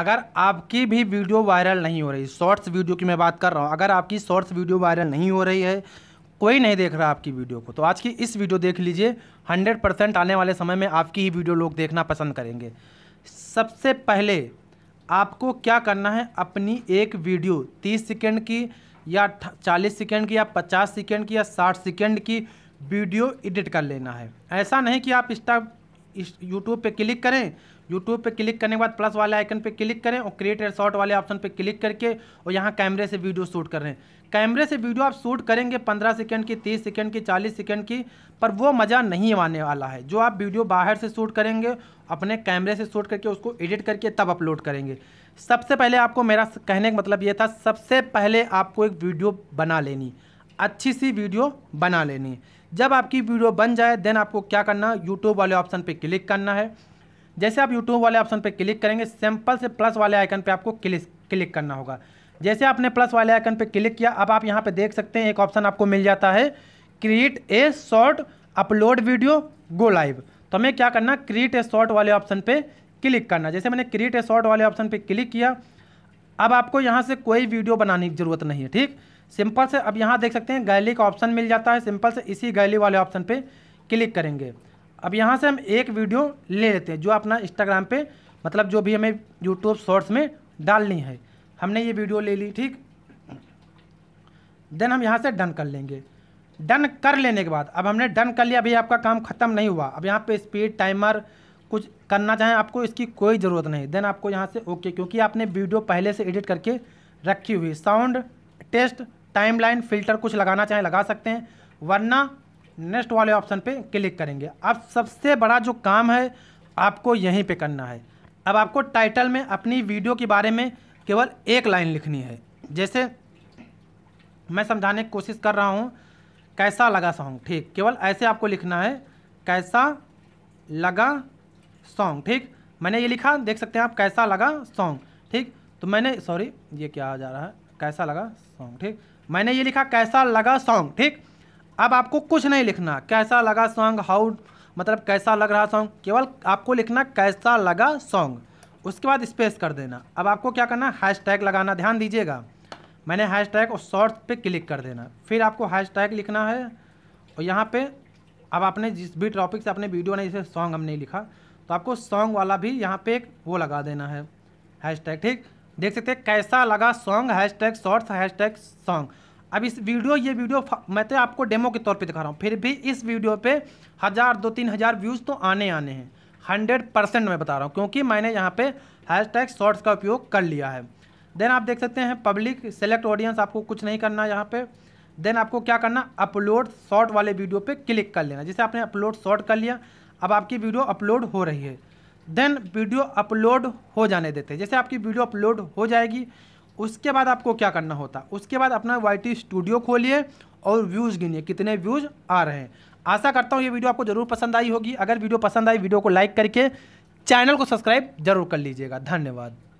अगर आपकी भी वीडियो वायरल नहीं हो रही शॉर्ट्स वीडियो की मैं बात कर रहा हूँ अगर आपकी शॉर्ट्स वीडियो वायरल नहीं हो रही है कोई नहीं देख रहा आपकी वीडियो को तो आज की इस वीडियो देख लीजिए 100 परसेंट आने वाले समय में आपकी ही वीडियो लोग देखना पसंद करेंगे सबसे पहले आपको क्या करना है अपनी एक वीडियो 30 सेकेंड की या 40 सेकेंड की या 50 सेकेंड की या 60 सेकेंड की वीडियो एडिट कर लेना है ऐसा नहीं कि आप इंस्टा इस यूट्यूब पर क्लिक करें यूट्यूब पर क्लिक करने के बाद प्लस वाले आइकन पर क्लिक करें और क्रिएट एयर शॉट वाले ऑप्शन पर क्लिक करके और यहाँ कैमरे से वीडियो शूट कर रहे हैं कैमरे से वीडियो आप शूट करेंगे 15 सेकंड की 30 सेकंड की 40 सेकंड की पर वो मज़ा नहीं आने वाला है जो आप वीडियो बाहर से शूट करेंगे अपने कैमरे से शूट करके उसको एडिट करके तब अपलोड करेंगे सबसे पहले आपको मेरा कहने का मतलब ये था सबसे पहले आपको एक वीडियो बना लेनी अच्छी सी वीडियो बना लेनी जब आपकी वीडियो बन जाए देन आपको क्या करना यूट्यूब वाले ऑप्शन पर क्लिक करना है जैसे आप यूट्यूब वाले ऑप्शन पर क्लिक करेंगे सिंपल से प्लस वाले आइकन पर आपको क्लिक क्लिक करना होगा जैसे आपने प्लस वाले आइकन पर क्लिक किया अब आप यहाँ पर देख सकते हैं एक ऑप्शन आपको मिल जाता है create a short upload video go live तो हमें क्या करना क्रिएट ए शॉर्ट वाले ऑप्शन पे क्लिक करना जैसे मैंने क्रिएट ए शॉर्ट वाले ऑप्शन पे क्लिक किया अब आपको यहाँ से कोई वीडियो बनाने की ज़रूरत नहीं है ठीक सिंपल से अब यहाँ देख सकते हैं गैली का ऑप्शन मिल जाता है सिंपल से इसी गैली वाले ऑप्शन पर क्लिक करेंगे अब यहाँ से हम एक वीडियो ले लेते हैं जो अपना इंस्टाग्राम पे मतलब जो भी हमें यूट्यूब शॉर्ट्स में डालनी है हमने ये वीडियो ले ली ठीक देन हम यहाँ से डन कर लेंगे डन कर लेने के बाद अब हमने डन कर लिया अभी आपका काम ख़त्म नहीं हुआ अब यहाँ पे स्पीड टाइमर कुछ करना चाहें आपको इसकी कोई ज़रूरत नहीं देन आपको यहाँ से ओके क्योंकि आपने वीडियो पहले से एडिट करके रखी हुई साउंड टेस्ट टाइमलाइन फिल्टर कुछ लगाना चाहें लगा सकते हैं वरना नेक्स्ट वाले ऑप्शन पे क्लिक करेंगे अब सबसे बड़ा जो काम है आपको यहीं पे करना है अब आपको टाइटल में अपनी वीडियो के बारे में केवल एक लाइन लिखनी है जैसे मैं समझाने की कोशिश कर रहा हूँ कैसा लगा सॉन्ग ठीक केवल ऐसे आपको लिखना है कैसा लगा सॉन्ग ठीक मैंने ये लिखा देख सकते हैं आप कैसा लगा सॉन्ग ठीक तो मैंने सॉरी ये क्या आ जा रहा है कैसा लगा सॉन्ग ठीक मैंने ये लिखा कैसा लगा सॉन्ग ठीक अब आपको कुछ नहीं लिखना कैसा लगा सॉन्ग हाउ मतलब कैसा लग रहा सॉन्ग केवल आपको लिखना कैसा लगा सॉन्ग उसके बाद स्पेस कर देना अब आपको क्या करना हैश टैग लगाना ध्यान दीजिएगा मैंने हैश टैग और शॉर्ट्स पे क्लिक कर देना फिर आपको हैश टैग लिखना है और यहाँ पे अब आपने जिस भी टॉपिक से आपने वीडियो ने जैसे सॉन्ग हमने लिखा तो आपको सॉन्ग वाला भी यहाँ पे एक वो लगा देना है हैशटैग ठीक देख सकते हैं कैसा लगा song hashtag shorts hashtag song अब इस वीडियो ये वीडियो मैं तो आपको डेमो के तौर पे दिखा रहा हूँ फिर भी इस वीडियो पे हज़ार दो तीन हज़ार व्यूज़ तो आने आने हैं हंड्रेड परसेंट मैं बता रहा हूँ क्योंकि मैंने यहाँ पे हैश टैग शॉर्ट्स का उपयोग कर लिया है देन आप देख सकते हैं पब्लिक सेलेक्ट ऑडियंस आपको कुछ नहीं करना यहाँ पर देन आपको क्या करना अपलोड शॉर्ट वाले वीडियो पर क्लिक कर लेना जैसे आपने अपलोड शॉर्ट कर लिया अब आपकी वीडियो अपलोड हो रही है देन वीडियो अपलोड हो जाने देते हैं जैसे आपकी वीडियो अपलोड हो जाएगी उसके बाद आपको क्या करना होता उसके बाद अपना वाई स्टूडियो खोलिए और व्यूज़ गिनिए कितने व्यूज़ आ रहे हैं आशा करता हूँ ये वीडियो आपको ज़रूर पसंद आई होगी अगर वीडियो पसंद आई वीडियो को लाइक करके चैनल को सब्सक्राइब जरूर कर लीजिएगा धन्यवाद